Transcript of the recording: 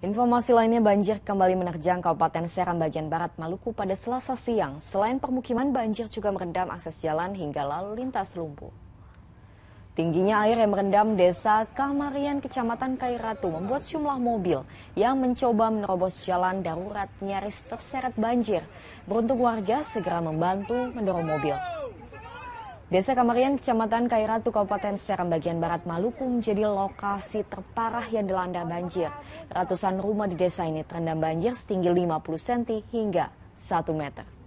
Informasi lainnya banjir kembali menerjang Kabupaten Seram bagian barat Maluku pada selasa siang. Selain permukiman, banjir juga merendam akses jalan hingga lalu lintas lumpuh. Tingginya air yang merendam desa Kamarian, Kecamatan Kairatu membuat sejumlah mobil yang mencoba menerobos jalan darurat nyaris terseret banjir. Beruntung warga segera membantu mendorong mobil. Desa Kamarian, Kecamatan Kairatu, Kabupaten Seram, bagian barat Maluku menjadi lokasi terparah yang dilanda banjir. Ratusan rumah di desa ini terendam banjir setinggi 50 cm hingga 1 meter.